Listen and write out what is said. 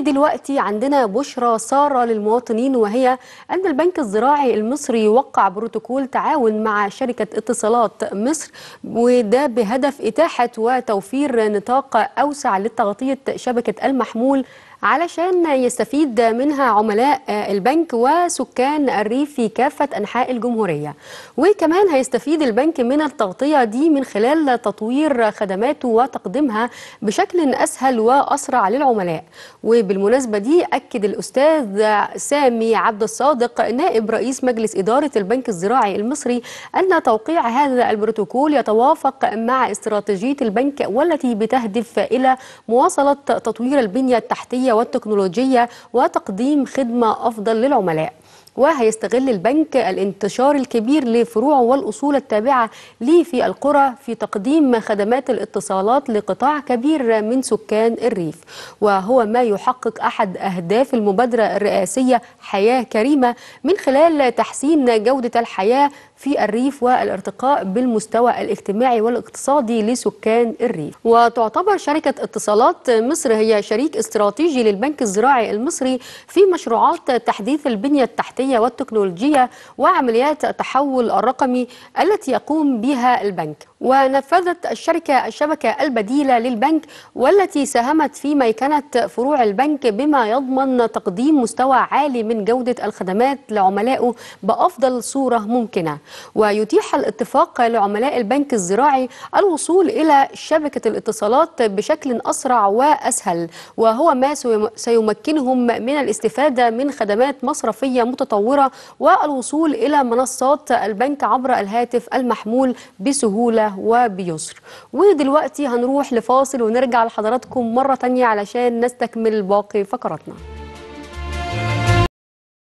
دلوقتي عندنا بشرى سارة للمواطنين وهي أن البنك الزراعي المصري وقع بروتوكول تعاون مع شركة اتصالات مصر وده بهدف إتاحة وتوفير نطاق أوسع لتغطية شبكة المحمول علشان يستفيد منها عملاء آه، البنك وسكان الريف في كافة أنحاء الجمهورية وكمان هيستفيد البنك من التغطية دي من خلال تطوير خدماته وتقديمها بشكل أسهل وأسرع للعملاء وبالمناسبة دي أكد الأستاذ سامي عبد الصادق نائب رئيس مجلس إدارة البنك الزراعي المصري أن توقيع هذا البروتوكول يتوافق مع استراتيجية البنك والتي بتهدف إلى مواصلة تطوير البنية التحتية والتكنولوجية وتقديم خدمة أفضل للعملاء وهيستغل البنك الانتشار الكبير لفروعه والأصول التابعة ليه في القرى في تقديم خدمات الاتصالات لقطاع كبير من سكان الريف وهو ما يحقق أحد أهداف المبادرة الرئاسية حياة كريمة من خلال تحسين جودة الحياة في الريف والارتقاء بالمستوى الاجتماعي والاقتصادي لسكان الريف وتعتبر شركة اتصالات مصر هي شريك استراتيجي للبنك الزراعي المصري في مشروعات تحديث البنية التحتية الرقمية والتكنولوجية وعمليات التحول الرقمي التي يقوم بها البنك ونفذت الشركة الشبكة البديلة للبنك والتي ساهمت في ميكنة فروع البنك بما يضمن تقديم مستوى عالي من جودة الخدمات لعملائه بأفضل صورة ممكنة ويتيح الاتفاق لعملاء البنك الزراعي الوصول إلى شبكة الاتصالات بشكل أسرع وأسهل وهو ما سيمكنهم من الاستفادة من خدمات مصرفية متطورة متطورة والوصول إلى منصات البنك عبر الهاتف المحمول بسهولة وبيسر ودلوقتي هنروح لفاصل ونرجع لحضراتكم مرة تانية علشان نستكمل باقي فقراتنا